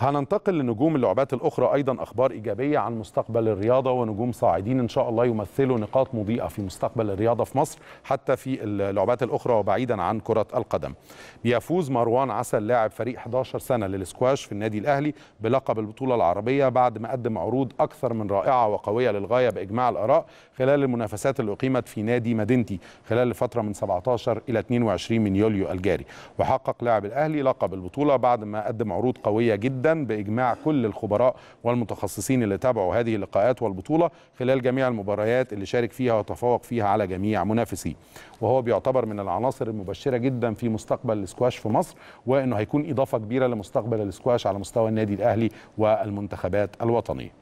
هننتقل لنجوم اللعبات الأخرى أيضا أخبار إيجابية عن مستقبل الرياضة ونجوم صاعدين إن شاء الله يمثلوا نقاط مضيئة في مستقبل الرياضة في مصر حتى في اللعبات الأخرى وبعيدا عن كرة القدم بيفوز مروان عسل لاعب فريق 11 سنة للسكواش في النادي الأهلي بلقب البطولة العربية بعد ما قدم عروض أكثر من رائعة وقوية للغاية بإجماع الآراء خلال المنافسات اللي أقيمت في نادي مدينتي خلال الفترة من 17 إلى 22 من يوليو الجاري وحقق لاعب الأهلي لقب البطولة بعد ما قدم عروض قوية جدا باجماع كل الخبراء والمتخصصين اللي تابعوا هذه اللقاءات والبطوله خلال جميع المباريات اللي شارك فيها وتفوق فيها على جميع منافسيه وهو بيعتبر من العناصر المبشره جدا في مستقبل الاسكواش في مصر وانه هيكون اضافه كبيره لمستقبل الاسكواش على مستوى النادي الاهلي والمنتخبات الوطنيه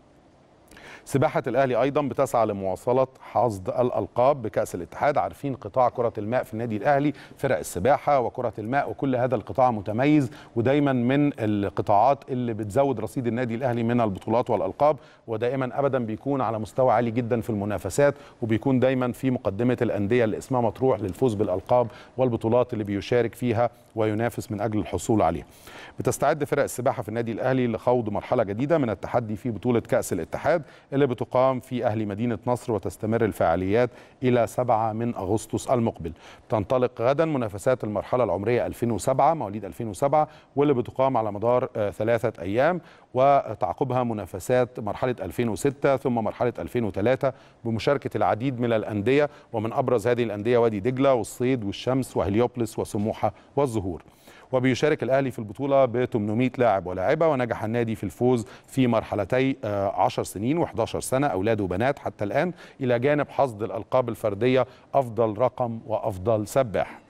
سباحة الأهلي أيضا بتسعى لمواصلة حصد الألقاب بكأس الاتحاد عارفين قطاع كرة الماء في النادي الأهلي فرق السباحة وكرة الماء وكل هذا القطاع متميز ودايما من القطاعات اللي بتزود رصيد النادي الأهلي من البطولات والألقاب ودائما أبدا بيكون على مستوى عالي جدا في المنافسات وبيكون دايما في مقدمة الأندية اللي اسمها مطروح للفوز بالألقاب والبطولات اللي بيشارك فيها وينافس من أجل الحصول عليها بتستعد فرق السباحة في النادي الأهلي لخوض مرحلة جديدة من التحدي في بطولة كأس الاتحاد اللي بتقام في أهل مدينة نصر وتستمر الفعاليات إلى 7 من أغسطس المقبل تنطلق غدا منافسات المرحلة العمرية 2007 مواليد 2007 واللي بتقام على مدار آه، ثلاثة أيام وتعقبها منافسات مرحلة 2006 ثم مرحلة 2003 بمشاركة العديد من الأندية ومن أبرز هذه الأندية وادي دجلة والصيد والشمس وهليوبلس وسموحة والزهور وبيشارك الأهلي في البطولة ب 800 لاعب ولاعبة ونجح النادي في الفوز في مرحلتي 10 آه، سنين و11 سنة أولاد وبنات حتى الآن إلى جانب حصد الألقاب الفردية أفضل رقم وأفضل سباح